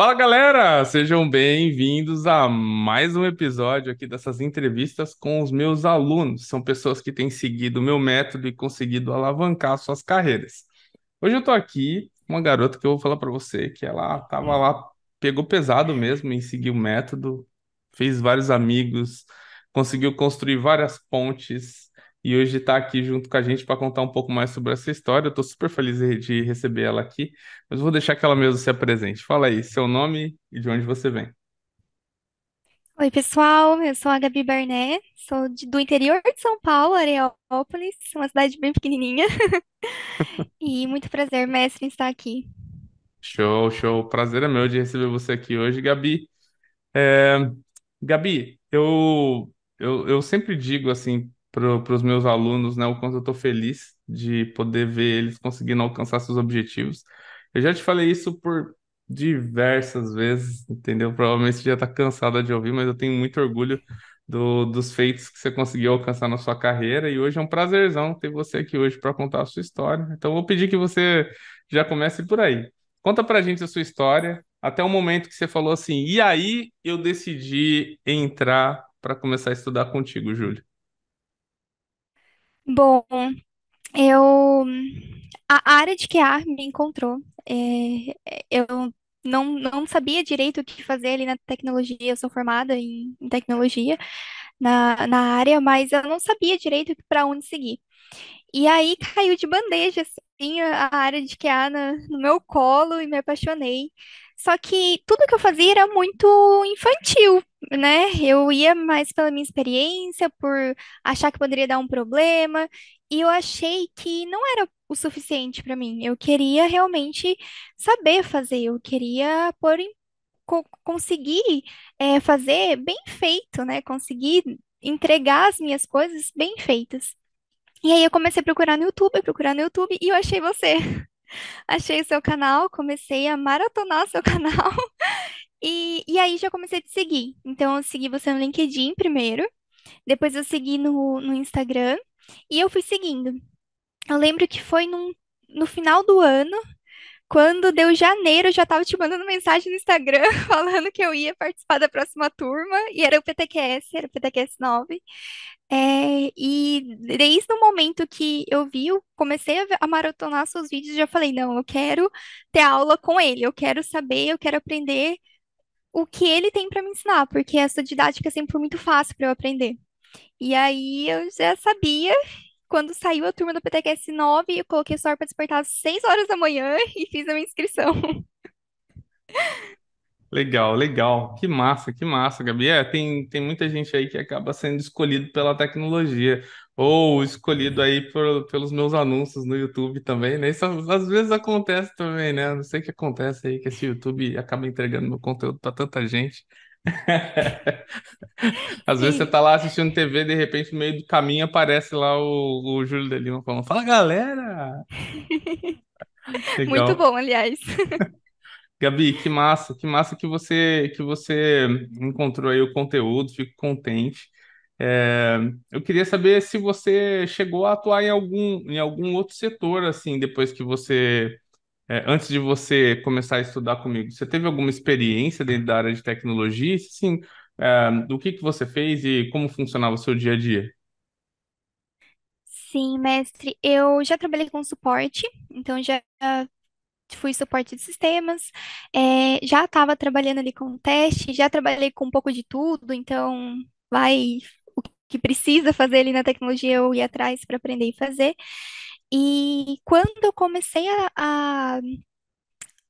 Fala galera, sejam bem-vindos a mais um episódio aqui dessas entrevistas com os meus alunos. São pessoas que têm seguido o meu método e conseguido alavancar suas carreiras. Hoje eu tô aqui com uma garota que eu vou falar para você que ela tava lá, pegou pesado mesmo em seguir o método, fez vários amigos, conseguiu construir várias pontes, e hoje está aqui junto com a gente para contar um pouco mais sobre essa história. Eu estou super feliz de receber ela aqui, mas vou deixar que ela mesmo se apresente. Fala aí, seu nome e de onde você vem. Oi, pessoal, eu sou a Gabi Barné, sou de, do interior de São Paulo, Areópolis, uma cidade bem pequenininha. E muito prazer, mestre, em estar aqui. Show, show. Prazer é meu de receber você aqui hoje, Gabi. É, Gabi, eu, eu, eu sempre digo assim para os meus alunos, né, o quanto eu estou feliz de poder ver eles conseguindo alcançar seus objetivos. Eu já te falei isso por diversas vezes, entendeu? Provavelmente você já está cansada de ouvir, mas eu tenho muito orgulho do, dos feitos que você conseguiu alcançar na sua carreira e hoje é um prazerzão ter você aqui hoje para contar a sua história. Então, vou pedir que você já comece por aí. Conta para a gente a sua história, até o momento que você falou assim, e aí eu decidi entrar para começar a estudar contigo, Júlio. Bom, eu a área de QA me encontrou. É, é, eu não, não sabia direito o que fazer ali na tecnologia. Eu sou formada em, em tecnologia na, na área, mas eu não sabia direito para onde seguir. E aí caiu de bandeja assim, a área de QA na, no meu colo e me apaixonei. Só que tudo que eu fazia era muito infantil, né? Eu ia mais pela minha experiência, por achar que poderia dar um problema, e eu achei que não era o suficiente para mim. Eu queria realmente saber fazer, eu queria pôr em, co conseguir é, fazer bem feito, né? Conseguir entregar as minhas coisas bem feitas. E aí eu comecei a procurar no YouTube, procurar no YouTube, e eu achei você. Achei o seu canal, comecei a maratonar o seu canal. E, e aí já comecei a te seguir. Então, eu segui você no LinkedIn primeiro, depois eu segui no, no Instagram e eu fui seguindo. Eu lembro que foi num, no final do ano quando deu janeiro, eu já estava te mandando mensagem no Instagram falando que eu ia participar da próxima turma, e era o PTQS, era o PTQS 9. É, e desde o momento que eu vi, eu comecei a, maratonar seus vídeos, já falei, não, eu quero ter aula com ele, eu quero saber, eu quero aprender o que ele tem para me ensinar, porque essa didática é sempre foi muito fácil para eu aprender. E aí eu já sabia quando saiu a turma do PTQS 9, eu coloquei o para despertar às 6 horas da manhã e fiz a minha inscrição. Legal, legal. Que massa, que massa, Gabi. É, tem, tem muita gente aí que acaba sendo escolhido pela tecnologia, ou escolhido aí por, pelos meus anúncios no YouTube também, né? Isso às vezes acontece também, né? Não sei o que acontece aí, que esse YouTube acaba entregando meu conteúdo para tanta gente. Às Sim. vezes você tá lá assistindo TV, de repente, no meio do caminho, aparece lá o, o Júlio de Lima falando: Fala galera! Muito bom, aliás. Gabi, que massa, que massa que você que você encontrou aí o conteúdo, fico contente. É, eu queria saber se você chegou a atuar em algum, em algum outro setor, assim, depois que você é, antes de você começar a estudar comigo, você teve alguma experiência dentro da área de tecnologia? Sim, é, do que que você fez e como funcionava o seu dia a dia? Sim, mestre, eu já trabalhei com suporte, então já fui suporte de sistemas, é, já estava trabalhando ali com teste, já trabalhei com um pouco de tudo, então vai o que precisa fazer ali na tecnologia eu ia atrás para aprender e fazer. E quando eu comecei a, a,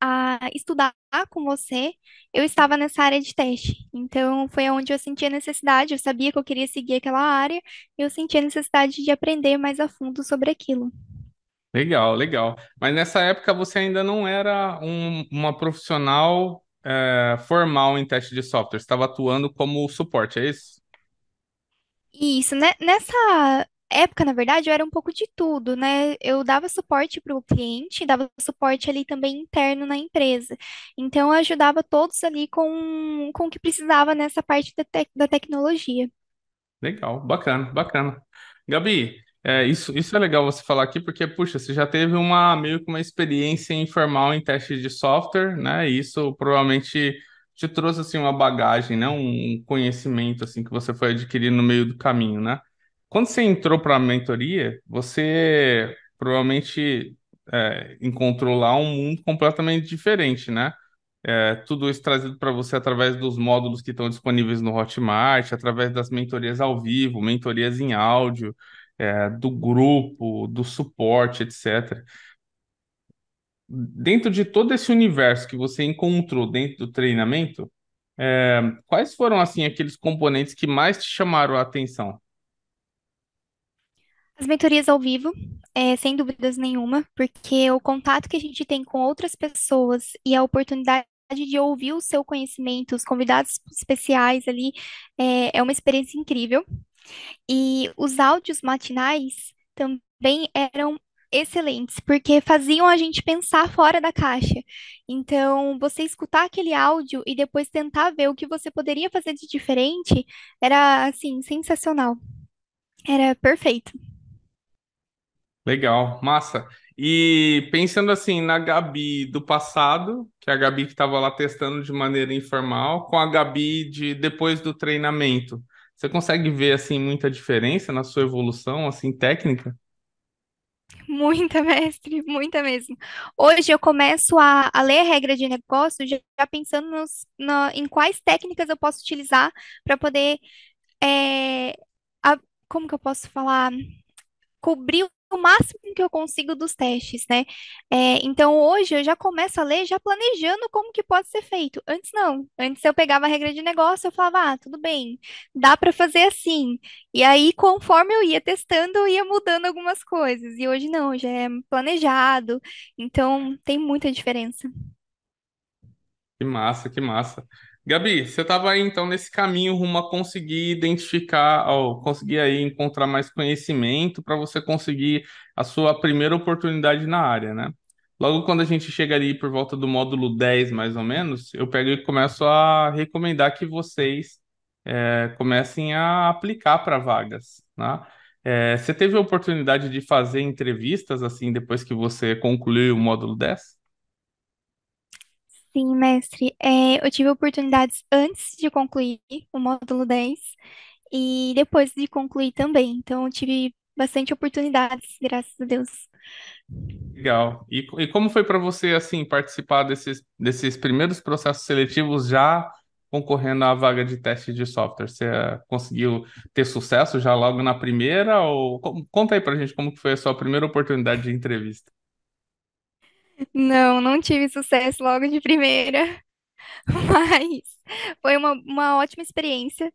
a, estudar com você, eu estava nessa área de teste. Então, foi onde eu senti a necessidade, eu sabia que eu queria seguir aquela área, eu senti a necessidade de aprender mais a fundo sobre aquilo. Legal, legal. Mas nessa época você ainda não era um, uma profissional é, formal em teste de software, você estava atuando como suporte, é isso? Isso, né? Nessa, época, na verdade, eu era um pouco de tudo, né? Eu dava suporte para o cliente, dava suporte ali também interno na empresa. Então, eu ajudava todos ali com, com o que precisava nessa parte da, te da tecnologia. Legal, bacana, bacana. Gabi, é, isso, isso é legal você falar aqui, porque, puxa, você já teve uma meio que uma experiência informal em teste de software, né? isso provavelmente te trouxe assim uma bagagem, né? Um conhecimento assim que você foi adquirir no meio do caminho, né? Quando você entrou para a mentoria, você provavelmente é, encontrou lá um mundo completamente diferente, né? É, tudo isso trazido para você através dos módulos que estão disponíveis no Hotmart, através das mentorias ao vivo, mentorias em áudio, é, do grupo, do suporte, etc. Dentro de todo esse universo que você encontrou dentro do treinamento, é, quais foram assim aqueles componentes que mais te chamaram a atenção? As mentorias ao vivo, é, sem dúvidas nenhuma, porque o contato que a gente tem com outras pessoas e a oportunidade de ouvir o seu conhecimento, os convidados especiais ali, é, é uma experiência incrível. E os áudios matinais também eram excelentes, porque faziam a gente pensar fora da caixa. Então, você escutar aquele áudio e depois tentar ver o que você poderia fazer de diferente era, assim, sensacional. Era perfeito. Legal, massa. E pensando assim na Gabi do passado, que é a Gabi que estava lá testando de maneira informal, com a Gabi de depois do treinamento, você consegue ver assim muita diferença na sua evolução assim técnica? Muita, mestre, muita mesmo. Hoje eu começo a, a ler a regra de negócio já, já pensando nos, na, em quais técnicas eu posso utilizar para poder, é, a, como que eu posso falar, cobrir o máximo que eu consigo dos testes, né? É, então hoje eu já começo a ler já planejando como que pode ser feito. Antes não. Antes eu pegava a regra de negócio, eu falava, ah, tudo bem, dá para fazer assim. E aí, conforme eu ia testando, eu ia mudando algumas coisas. E hoje não, já é planejado. Então tem muita diferença. Que massa, que massa. Gabi, você estava aí então nesse caminho rumo a conseguir identificar, ou conseguir aí encontrar mais conhecimento para você conseguir a sua primeira oportunidade na área, né? Logo quando a gente chega ali por volta do módulo 10, mais ou menos, eu pego e começo a recomendar que vocês é, comecem a aplicar para vagas, né? É, você teve a oportunidade de fazer entrevistas assim depois que você concluiu o módulo 10? Sim, mestre. É, eu tive oportunidades antes de concluir o módulo 10 e depois de concluir também. Então, eu tive bastante oportunidades, graças a Deus. Legal. E, e como foi para você, assim, participar desses, desses primeiros processos seletivos já concorrendo à vaga de teste de software? Você eh, conseguiu ter sucesso já logo na primeira? Ou conta aí para gente como que foi a sua primeira oportunidade de entrevista? Não, não tive sucesso logo de primeira, mas foi uma, uma ótima experiência,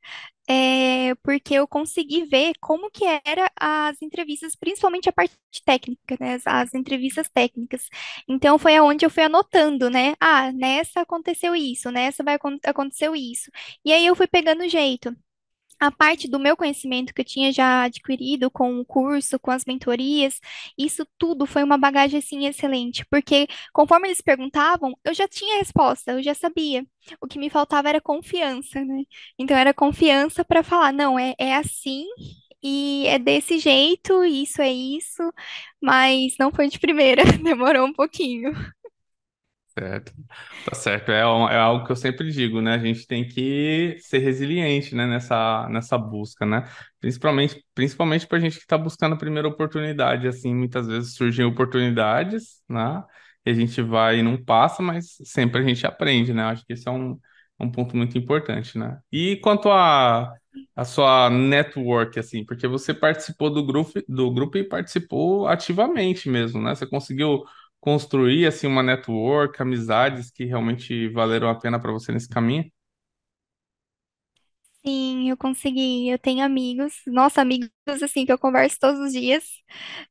é, porque eu consegui ver como que era as entrevistas, principalmente a parte técnica, né, as, as entrevistas técnicas. Então foi aonde eu fui anotando, né? Ah, nessa aconteceu isso, nessa vai aconteceu isso. E aí eu fui pegando jeito a parte do meu conhecimento que eu tinha já adquirido com o curso, com as mentorias, isso tudo foi uma bagagem assim excelente, porque conforme eles perguntavam, eu já tinha a resposta, eu já sabia. O que me faltava era confiança, né? Então era confiança para falar, não, é, é assim e é desse jeito, isso é isso, mas não foi de primeira, demorou um pouquinho. Certo. Tá certo. É, é algo que eu sempre digo, né? A gente tem que ser resiliente, né? Nessa, nessa busca, né? Principalmente, principalmente a gente que está buscando a primeira oportunidade, assim, muitas vezes surgem oportunidades, né? E a gente vai e não passa, mas sempre a gente aprende, né? Acho que esse é um, um ponto muito importante, né? E quanto a, a sua network, assim, porque você participou do grupo, do grupo e participou ativamente mesmo, né? Você conseguiu construir assim uma network, amizades que realmente valeram a pena para você nesse caminho? Sim, eu consegui. Eu tenho amigos, nossa, amigos assim que eu converso todos os dias.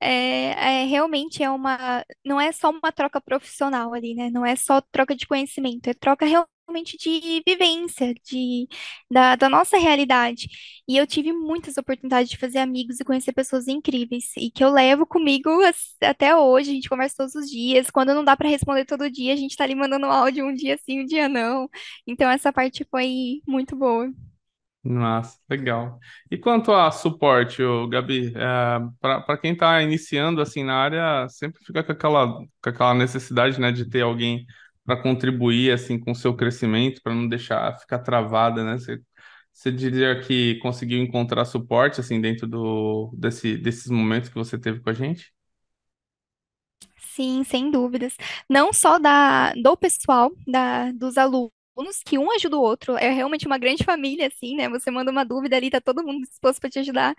É, é, realmente é uma, não é só uma troca profissional ali, né? Não é só troca de conhecimento, é troca realmente realmente de vivência, de, da, da nossa realidade. E eu tive muitas oportunidades de fazer amigos e conhecer pessoas incríveis, e que eu levo comigo até hoje. A gente conversa todos os dias. Quando não dá para responder todo dia, a gente está ali mandando um áudio um dia sim, um dia não. Então, essa parte foi muito boa. Nossa, legal. E quanto a suporte, ô, Gabi, é, para quem está iniciando assim na área, sempre fica com aquela, com aquela necessidade, né, de ter alguém para contribuir assim com o seu crescimento, para não deixar ficar travada, né? Você, você diria que conseguiu encontrar suporte assim dentro do, desse, desses momentos que você teve com a gente? Sim, sem dúvidas. Não só da, do pessoal, da, dos alunos que um ajuda o outro. É realmente uma grande família, assim, né? Você manda uma dúvida ali, tá todo mundo disposto para te ajudar.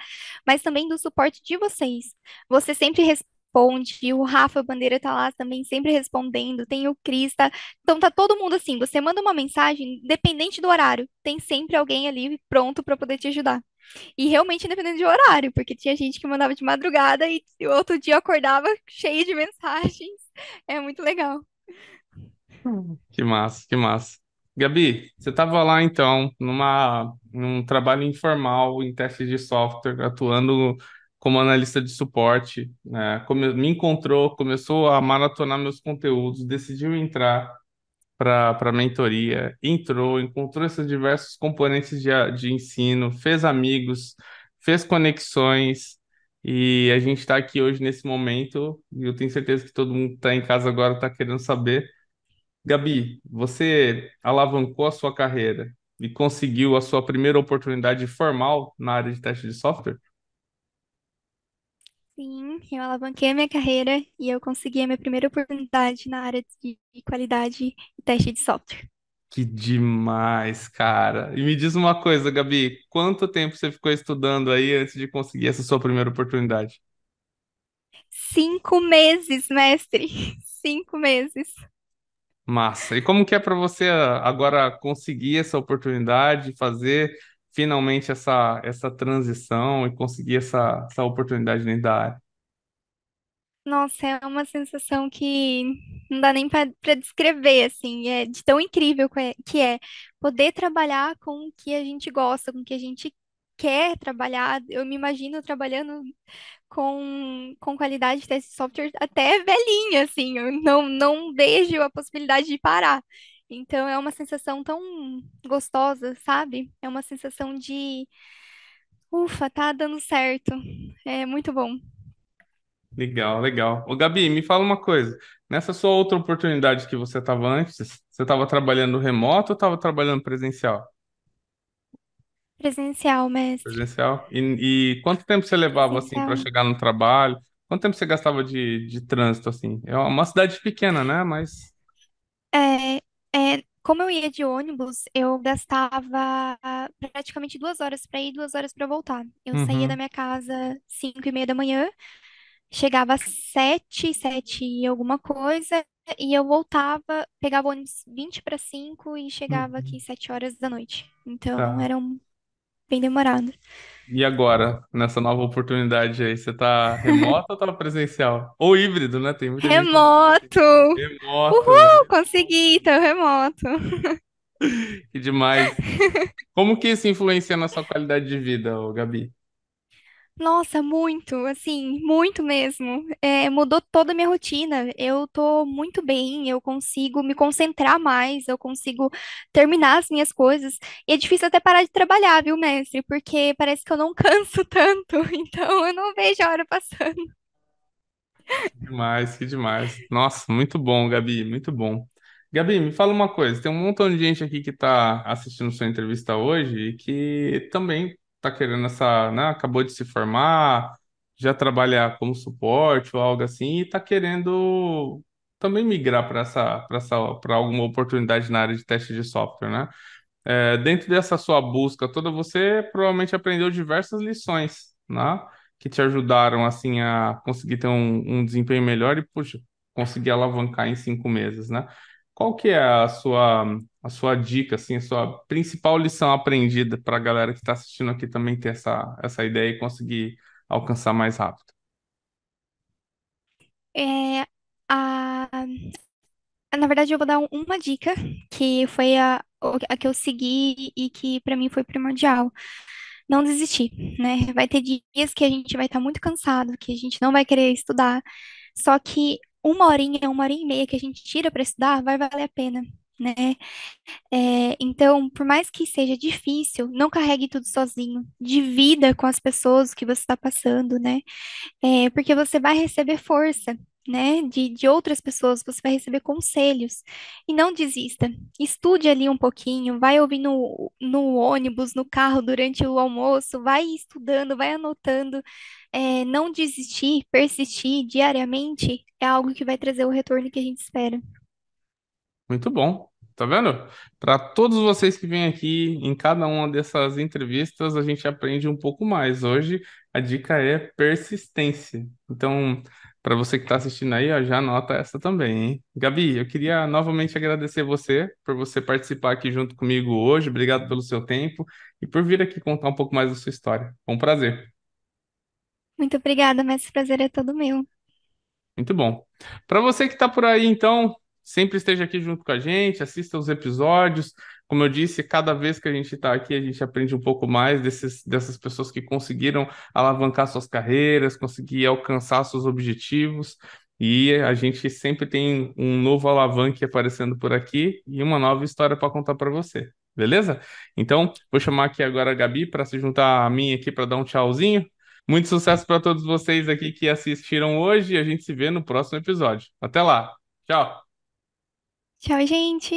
Mas também do suporte de vocês. Você sempre responde responde, o Rafa Bandeira tá lá também sempre respondendo, tem o Cris, tá, Então tá todo mundo assim, você manda uma mensagem, independente do horário, tem sempre alguém ali pronto para poder te ajudar. E realmente independente do horário, porque tinha gente que mandava de madrugada e o outro dia acordava cheio de mensagens. É muito legal. Que massa, que massa. Gabi, você estava lá então, numa, num trabalho informal em teste de software, atuando como analista de suporte, né? Come, me encontrou, começou a maratonar meus conteúdos, decidiu entrar para mentoria, entrou, encontrou esses diversos componentes de, de ensino, fez amigos, fez conexões, e a gente está aqui hoje nesse momento, e eu tenho certeza que todo mundo que está em casa agora está querendo saber. Gabi, você alavancou a sua carreira e conseguiu a sua primeira oportunidade formal na área de teste de software? Sim, eu alavanquei a minha carreira e eu consegui a minha primeira oportunidade na área de qualidade e teste de software. Que demais, cara. E me diz uma coisa, Gabi, quanto tempo você ficou estudando aí antes de conseguir essa sua primeira oportunidade? Cinco meses, mestre. Cinco meses. Massa. E como que é para você ah, agora conseguir essa oportunidade, fazer finalmente essa, essa transição e conseguir essa, essa oportunidade dentro da área? Nossa, é uma sensação que não dá nem para descrever, assim, é de tão incrível é, que é poder trabalhar com o que a gente gosta, com o que a gente quer trabalhar. Eu me imagino trabalhando com, com qualidade desse software até velhinha, assim, eu não, não vejo a possibilidade de parar. Então é uma sensação tão gostosa, sabe? É uma sensação de ufa, tá dando certo. É muito bom. Legal, legal. o Gabi, me fala uma coisa. Nessa sua outra oportunidade que você estava antes, você estava trabalhando remoto ou estava trabalhando presencial? Presencial, mestre. Presencial. E, e quanto tempo você levava assim, Presencial. assim para chegar no trabalho? Quanto tempo você gastava de, de trânsito assim? É uma cidade pequena, né? Mas É, é, como eu ia de ônibus, eu gastava praticamente duas horas para ir e duas horas para voltar. Eu saía uhum. da minha casa cinco e meia da manhã, chegava às sete, sete e alguma coisa, e eu voltava, pegava o ônibus vinte para cinco e chegava aqui uhum. sete horas da noite. Então Tá. era um- bem demorado. E agora, nessa nova oportunidade aí, você tá remoto ou tá presencial? Ou híbrido, né? Tem muita tá Remoto! Gente... Remoto! Uhul, né? consegui, tô remoto. que demais. Como que isso influencia na sua qualidade de vida, Gabi? Nossa, muito, assim, muito mesmo. É, mudou toda a minha rotina. Eu tô muito bem, eu consigo me concentrar mais, eu consigo terminar as minhas coisas. E é difícil até parar de trabalhar, viu, mestre? Porque parece que eu não canso tanto, então eu não vejo a hora passando. Demais, que demais. Nossa, muito bom, Gabi, muito bom. Gabi, me fala uma coisa: tem um montão de gente aqui que está assistindo sua entrevista hoje e que também está querendo essa, né, acabou de se formar, já trabalhar como suporte ou algo assim, e está querendo também migrar para essa, para essa, para alguma oportunidade na área de teste de software, né? É, dentro dessa sua busca toda, você provavelmente aprendeu diversas lições, né? Que te ajudaram, assim, a conseguir ter um, um desempenho melhor e, puxa, conseguir alavancar em cinco meses, né? Qual que é a sua, a sua dica, assim, a sua principal lição aprendida para a galera que está assistindo aqui também ter essa, essa ideia e conseguir alcançar mais rápido? É, a... Na verdade, eu vou dar uma dica que foi a, a que eu segui e que para mim foi primordial não desistir, né? Vai ter dias que a gente vai estar tá muito cansado, que a gente não vai querer estudar, só que uma horinha, uma hora e meia que a gente tira para estudar, vai valer a pena, né? É, então, por mais que seja difícil, não carregue tudo sozinho. Divida com as pessoas que você está passando, né? É, porque você vai receber força né, de, de outras pessoas, você vai receber conselhos. E não desista. Estude ali um pouquinho, vai ouvir no, no ônibus, no carro, durante o almoço, vai estudando, vai anotando. É, não desistir, persistir diariamente é algo que vai trazer o retorno que a gente espera. Muito bom. Tá vendo? Para todos vocês que vêm aqui, em cada uma dessas entrevistas, a gente aprende um pouco mais. Hoje a dica é persistência. Então, para você que está assistindo aí, ó, já anota essa também, hein? Gabi, eu queria novamente agradecer você por você participar aqui junto comigo hoje. Obrigado pelo seu tempo e por vir aqui contar um pouco mais da sua história. Foi um prazer. Muito obrigada, mas esse prazer é todo meu. Muito bom. Para você que está por aí, então, sempre esteja aqui junto com a gente, assista os episódios. Como eu disse, cada vez que a gente está aqui, a gente aprende um pouco mais desses, dessas pessoas que conseguiram alavancar suas carreiras, conseguir alcançar seus objetivos. E a gente sempre tem um novo alavanque aparecendo por aqui e uma nova história para contar para você, beleza? Então, vou chamar aqui agora a Gabi para se juntar a mim aqui para dar um tchauzinho. Muito sucesso para todos vocês aqui que assistiram hoje e a gente se vê no próximo episódio. Até lá. Tchau. Tchau, gente!